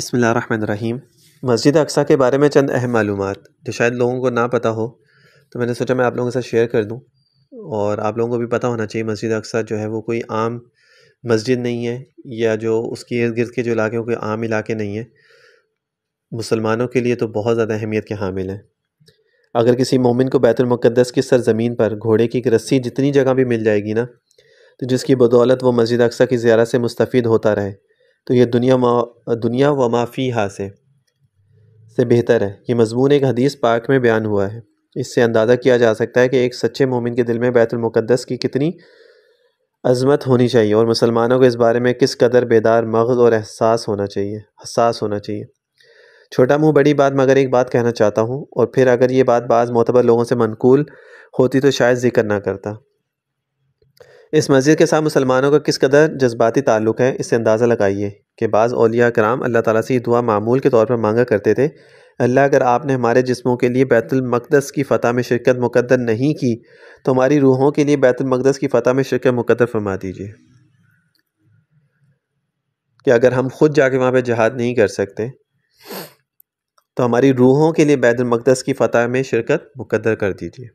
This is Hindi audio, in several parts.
बसमीम मस्जिद अक्सा के बारे में चंद अहम मालूम जो शायद लोगों को ना पता हो तो मैंने सोचा मैं आप लोगों के साथ शेयर कर दूं और आप लोगों को भी पता होना चाहिए मस्जिद अक्सा जो है वो कोई आम मस्जिद नहीं है या जो उसके इर्द गिर्द के जो इलाके हैं कोई आम इलाके नहीं हैं मुसलमानों के लिए तो बहुत ज़्यादा अहमियत के हामिल हैं अगर किसी मोमिन को बैतुलमक़दस की सरज़मीन पर घोड़े की एक रस्सी जितनी जगह भी मिल जाएगी ना तो जिसकी बदौलत वो मस्जिद अक्सा की ज़्यारत से मुस्तफ़ होता रहे तो यह दुनिया मा दुनिया व माफ़ी से से बेहतर है ये मजमून एक हदीस पाक में बयान हुआ है इससे अंदाज़ा किया जा सकता है कि एक सच्चे मोमिन के दिल में बैतुलमक़दस की कितनी अजमत होनी चाहिए और मुसलमानों को इस बारे में किस कदर बेदार मगज़ और एहसास होना चाहिए हसास होना चाहिए छोटा मुँह बड़ी बात मगर एक बात कहना चाहता हूँ और फिर अगर ये बात बाज़ मोतबर लोगों से मनकूल होती तो शायद जिक्र ना करता इस मस्जिद के साथ मुसलमानों का किस कदर जज्बाती ताल्लुक़ है इससे अंदाज़ा लगाइए कि बाज़ अलिया कराम अल्लाह ताला से ये दुआ मामूल के तौर पर मांगा करते थे अल्लाह अगर आपने हमारे जिस्मों के लिए बैतुलमक़दस की फ़तह में शिरकत मुकदर नहीं की तो हमारी रूहों के लिए बैतुलमक़दस की फ़तह में शिरकत मुकदर फरमा दीजिए कि अगर हम खुद जाके वहाँ पर जहाद नहीं कर सकते तो हमारी रूहों के लिए बैतुलमक़दस की फ़तह में शिरकत मुकदर कर दीजिए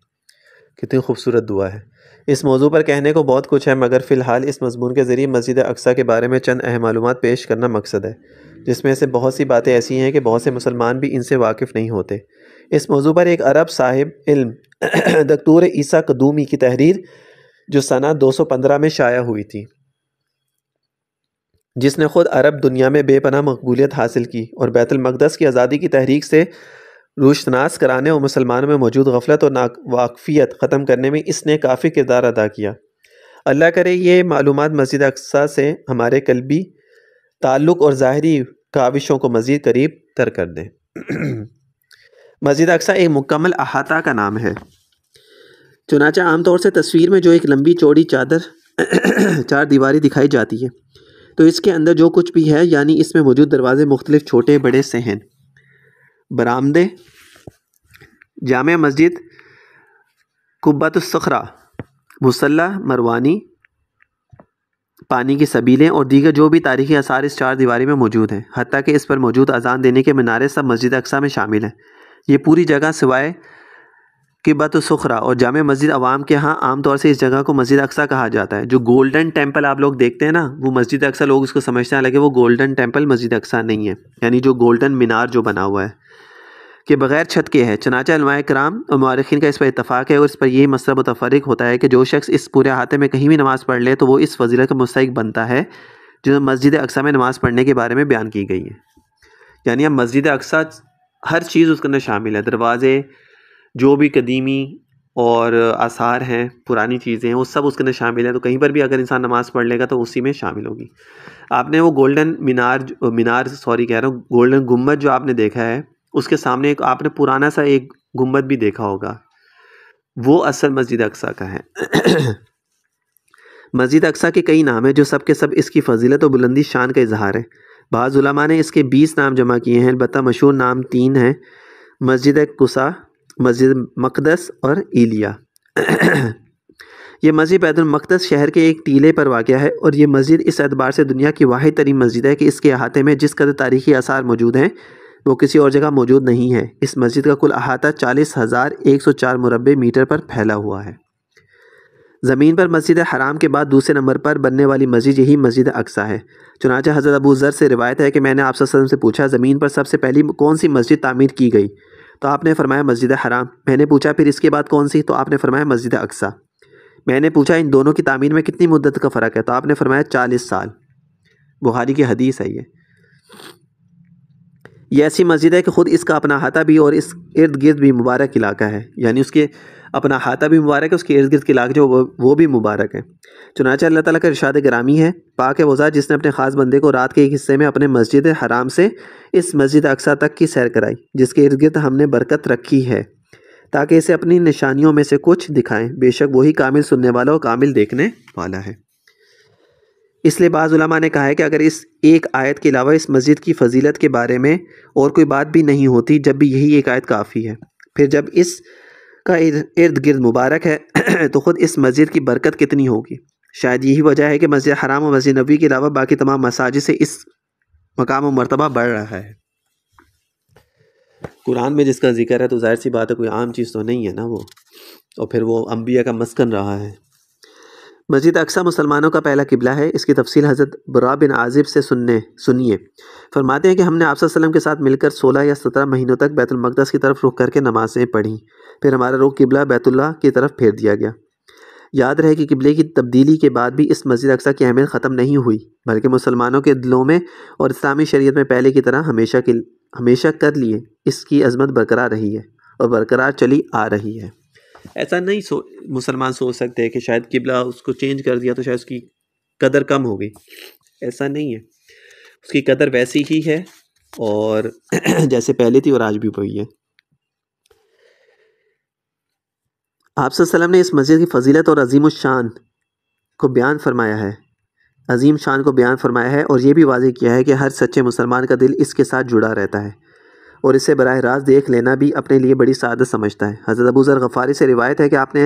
कितनी खूबसूरत दुआ है इस मौजू पर कहने को बहुत कुछ है मगर फ़िलहाल इस मजमून के ज़रिए मस्जिद अक्सा के बारे में चंद अहम मालूम पेश करना मकसद है जिसमें से बहुत सी बातें ऐसी हैं कि बहुत से मुसलमान भी इनसे वाकिफ़ नहीं होते इस मौजू पर एक अरब साहिब इल्म दक्तूर ईसा कदूमी की तहरीर जो सना 215 में शाया हुई थी जिसने ख़ुद अरब दुनिया में बेपना मकबूलियत हासिल की और बैतुलमक़दस की आज़ादी की तहरीक से रोशनास कराने और मुसलमानों में मौजूद गफलत और नावाकफियत ख़त्म करने में इसने काफ़ी किरदार अदा किया अल्लाह करे ये मालूम मस्जिद अक्सा से हमारे कलबी ताल्लुक़ और ज़ाहरी काविशों को मज़ीद करीब तर कर दें मस्जिद अक्सा एक मुकम्मल अहाता का नाम है चुनाचा आमतौर से तस्वीर में जो एक लंबी चौड़ी चादर चार दीवारी दिखाई जाती है तो इसके अंदर जो कुछ भी है यानी इसमें मौजूद दरवाजे मुख्तलिफ छोटे बड़े से हैं बरामदे जाम मस्जिद कुब्बतुस्सखरा मुसल्ला मरवानी पानी की सबीलें और दीगर जो भी तारीखी आसार इस चार दीवारी में मौजूद हैं हती कि इस पर मौजूद अजान देने के मीनारे सब मस्जिद अक्सा में शामिल हैं ये पूरी जगह सिवाय किबत और जाम मस्जिद अवाम के यहाँ आम तौर से इस जगह को मस्जिद अक्सा कहा जाता है जो गोल्डन टेम्पल आप लोग देखते हैं ना वो मस्जिद अक्सा लोग उसको समझते हैं हालांकि वो गोल्डन टेम्पल मस्जिद अक्सा नहीं है यानी जो गोल्डन मीनार जो बना हुआ है के बगैर छत के है चनाचा नुमाय कराम और मौरखीन का इस पर इतफाक़ है और इस पर यही मसला मुतफरक होता है कि जो शख्स इस पूरे हाथे में कहीं भी नमाज़ पढ़ ले तो वो इस फजीलत का मुस्क बनता है जो मस्जिद अक्सा में नमाज़ पढ़ने के बारे में बयान की गई है यानी अब मस्जिद अक्सा हर चीज़ उसके अंदर शामिल है दरवाज़े जो भी कदीमी और आसार हैं पुरानी चीज़ें हैं वो सब उसके अंदर शामिल हैं तो कहीं पर भी अगर इंसान नमाज़ पढ़ लेगा तो उसी में शामिल होगी आपने वो गोल्डन मीनार मीनार सॉरी कह रहा हूँ गोल्डन गुम्बद जो आपने देखा है उसके सामने एक आपने पुराना सा एक गुम्बद भी देखा होगा वो असल मस्जिद अक्सा का है मस्जिद अक्सा के कई नाम हैं जो सब के सब इसकी फजीलत और बुलंदी शान का इजहार है बाज़ुलमा ने इसके बीस नाम जमा किए हैं अलबत् मशहूर नाम तीन हैं मस्जिद कुसा मस्जिद मकदस और इलिया ये मस्जिद बैतुलमक़दस शहर के एक टीले पर वाक़ है और ये मस्जिद इस एतबार से दुनिया की वाद तरीन मस्जिद है कि इसके अहाते में जिस कदर तारीखी आसार मौजूद हैं वो किसी और जगह मौजूद नहीं है इस मस्जिद का कुल अहाता चालीस हज़ार एक सौ चार मुरबे मीटर पर फैला हुआ है ज़मीन पर मस्जिद हराम के बाद दूसरे नंबर पर बनने वाली मस्जिद यही मस्जिद अक्सा है चुनाचा हज़रत अबू ज़र से रिवायत है कि मैंने आप सदम से पूछा ज़मीन पर सबसे पहली कौन सी मस्जिद तामीर की गई तो आपने फरमाया मस्जिद हराम मैंने पूछा फिर इसके बाद कौन सी तो आपने फरमाया मस्जिद अक्सा मैंने पूछा इन दोनों की तामीर में कितनी मुद्दत का फ़र्क है तो आपने फरमाया चालीस साल बुहारी की हदीस है ये ये ऐसी मस्जिद है कि ख़ुद इसका अपना हाथा भी और इस इर्द गिर्द भी मुबारक इलाका है यानी उसके अपना हाथा भी मुबारक है उसके इर्द गिर्द के इलाके जो वो, वो भी मुबारक है चुनाचा अल्लाह ताला का इरशाद ग्रामी है पाक वज़ा जिसने अपने ख़ास बंदे को रात के एक हिस्से में अपने मस्जिद हराम से इस मस्जिद अक्सा तक की सैर कराई जिसके इर्द गिर्द हमने बरकत रखी है ताकि इसे अपनी निशानियों में से कुछ दिखाएँ बेशक वही कामिल सुनने वाला और कामिल देखने वाला है इसलिए बाज़ुलमा ने कहा है कि अगर इस एक आयत के अलावा इस मस्जिद की फजीलत के बारे में और कोई बात भी नहीं होती जब भी यही एक आयत काफ़ी है फिर जब इस का इर्द गिर्द मुबारक है तो ख़ुद इस मस्जिद की बरकत कितनी होगी शायद यही वजह है कि मस्जिद हराम और मस्जिद नबी के अलावा बाकी तमाम मसाज से इस मकाम और मरतबा बढ़ रहा है कुरान में जिसका जिक्र है तो जाहिर सी बात है कोई आम चीज़ तो नहीं है ना वो और फिर वो अम्बिया का मस्कन रहा है मस्जिद अक्सा मुसलमानों का पहला किबला है इसकी तफसील हज़रत बुरा बिन आजिब से सुनने सुनिए फरमाते हैं कि हमने आप वसलम के साथ मिलकर सोलह या सत्रह महीनों तक बैतुलमकदस की तरफ रुख करके नमाज़ें पढ़ीं फिर हमारा रुख किबला बैतुल्ला की तरफ फेर दिया गया याद रहे कि किबले की तब्दीली के बाद भी इस मस्जिद अक्सा की अहमियत ख़त्म नहीं हुई बल्कि मुसलमानों के दिलों में और इस्लामी शरीत में पहले की तरह हमेशा हमेशा कर लिए इसकी अजमत बरकरार रही है और बरकरार चली आ रही है ऐसा नहीं सो मुसलमान सोच सकते हैं कि शायद किबला उसको चेंज कर दिया तो शायद उसकी कदर कम हो गई ऐसा नहीं है उसकी कदर वैसी ही है और जैसे पहले थी और आज भी वही है आप ने इस मस्जिद की फजीलत और अजीम शान को बयान फरमाया है अजीम शान को बयान फरमाया है और ये भी वाजे किया है कि हर सच्चे मुसलमान का दिल इसके साथ जुड़ा रहता है और इसे बरह रास्त देख लेना भी अपने लिए बड़ी सादत समझता है हज़रत अबू ज़र गफ़ारी से रिवायत है कि आपने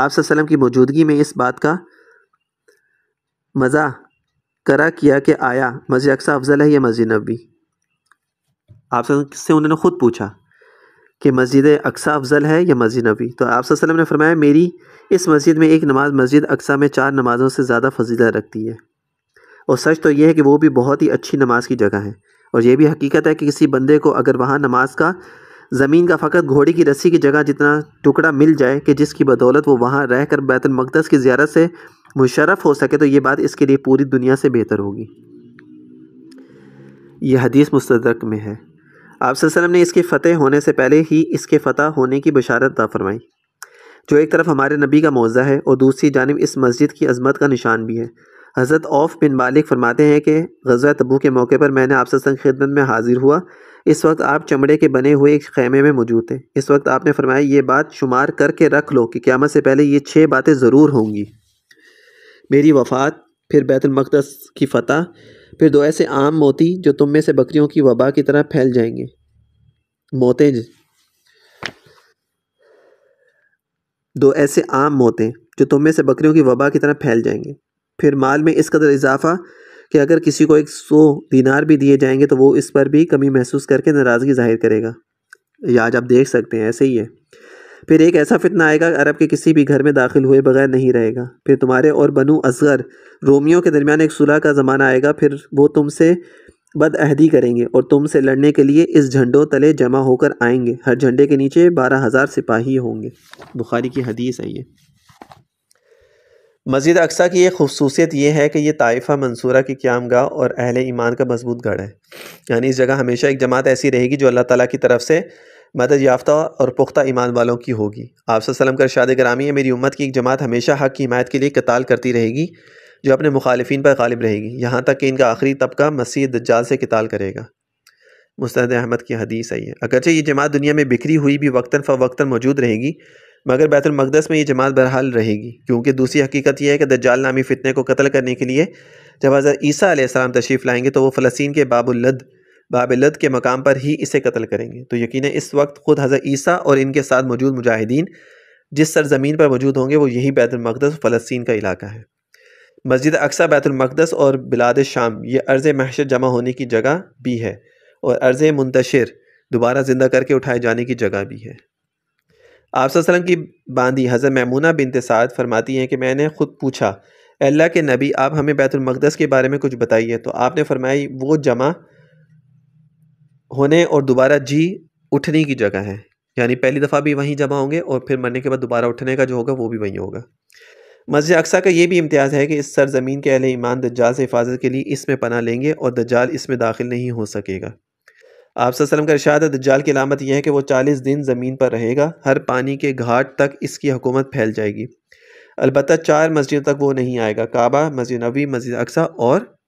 आप वसम की मौजूदगी में इस बात का मज़ा करा किया कि आया मस्जिद अक्सा अफजल है या मस्जिद नबी आप से उन्होंने ख़ुद पूछा कि मस्जिद अक्सा अफजल है या मस्जिद नबी तो आप ने फरमाया मेरी इस मस्जिद में एक नमाज़ मस्जिद अक्सा में चार नमाज़ों से ज़्यादा फजीला रखती है और सच तो यह है कि वो भी बहुत ही अच्छी नमाज की जगह है और यह भी हकीकत है कि किसी बंदे को अगर वहाँ नमाज का ज़मीन का फ़कत घोड़ी की रस्सी की जगह जितना टुकड़ा मिल जाए कि जिसकी बदौलत वो वहाँ रह कर बैतुलमक़दस की ज्यारत से मुशरफ हो सके तो ये बात इसके लिए पूरी दुनिया से बेहतर होगी यह हदीस मुस्तरक में है आप ने इसके फ़तेह होने से पहले ही इसके फ़तह होने की बशारत दा फरमाई जो एक तरफ हमारे नबी का मौज़ा है और दूसरी जानब इस मस्जिद की अजमत का निशान भी है हज़रत औफ बिन मालिक फरमाते हैं कि गज़ा तबू के मौके पर मैंने आपसे संग खिदमत में हाजिर हुआ इस वक्त आप चमड़े के बने हुए एक खैमे में मौजूद थे इस वक्त आपने फरमाया ये बात शुमार करके रख लो कि क़्यामत से पहले ये छः बातें ज़रूर होंगी मेरी वफ़ात फिर बैतुलमक़दस की फ़तह फिर दो ऐसे आम मोती जो तुम में से बकरियों की वबा की तरह फैल जाएंगे मोते दो ऐसे आम मोते जो तुम में से बकरियों की वबा की तरह फैल जाएंगे फिर माल में इस कदर इजाफा कि अगर किसी को एक सौ दिनार भी दिए जाएंगे तो वो इस पर भी कमी महसूस करके नाराज़गी जाहिर करेगा या आज आप देख सकते हैं ऐसे ही है फिर एक ऐसा फितना आएगा अरब के किसी भी घर में दाखिल हुए बगैर नहीं रहेगा फिर तुम्हारे और बनु असगर रोमियो के दरमियान एक सुलह का ज़माना आएगा फिर वो तुमसे बदअहदी करेंगे और तुमसे लड़ने के लिए इस झंडों तले जमा होकर आएंगे हर झंडे के नीचे बारह हज़ार सिपाही होंगे बुखारी की हदीस है ये मस्जिद अक्सा की एक खसूसियत यह है कि यह ताइफा मंसूरा की क्याम गाह और अहल ईमान का मजबूत गढ़ है यानी इस जगह हमेशा एक जमात ऐसी रहेगी जो अल्लाह ताली की तरफ से मदद याफ्ता और पुख्ता ईमान वालों की होगी आप वसलम का शाद ग्रामी है मेरी उम्मत की एक जमात हमेशा हक की हिमायत के लिए कताल करती रहेगी जो अपने मुखालफी पर गालिब रहेगी यहाँ तक कि इनका आखिरी तबका मसीह दज्जाल से कताल करेगा मुस्त अहमद की हदीस आई है अगरचे ये जमात दुनिया में बिखरी हुई भी वक्ता फ़वक्ता मौजूद रहेगी मगर बैतुलमकदस में ये जमात बहरहाल रहेगी क्योंकि दूसरी हकीकत यह है कि दज्जाल नामी फ़ितने को कत्ल करने के लिए जब हज़र ईसा आसमाम तशरीफ़ लाएंगे तो वो फ़लस्तीन के बाबुल्लद बाबलद के मकाम पर ही इसे कत्ल करेंगे तो यकीन इस वक्त ख़ुद हजर ईसा और इनके साथ मौजूद मुजाहिदीन जिस सरजमीन पर मौजूद होंगे वो यही बैतुलमकदस फ़लस्तीन का इलाका है मस्जिद अक्सा बैतुलमकदस और बिलाद शाम ये अर्ज़ महशर जमा होने की जगह भी है और अर्ज़ मुंतशिर दोबारा ज़िंदा करके उठाए जाने की जगह भी है आप की बांदी हज़रत मैमूना बिन साद फरमाती हैं कि मैंने ख़ुद पूछा अल्लाह के नबी आप हमें बैतुलमक़दस के बारे में कुछ बताइए तो आपने फरमाई वो जमा होने और दोबारा जी उठने की जगह है यानी पहली दफ़ा भी वहीं जमा होंगे और फिर मरने के बाद दोबारा उठने का जो होगा वो भी वहीं होगा मस्जिद अक्सा का ये भी इम्तियाज़ है कि इस सरज़मीन के अहले ईमान दज्जाल से हिफाजत के लिए इसमें पना लेंगे और दज्जाल इसमें दाखिल नहीं हो सकेगा आप वसलम का इशाद दज्जाल की अलामत यह है कि वो चालीस दिन ज़मीन पर रहेगा हर पानी के घाट तक इसकी हुकूमत फैल जाएगी अलबत् चार मस्जिदों तक वो नहीं आएगा काबा मस्जिद नबी मस्जिद अक्सा और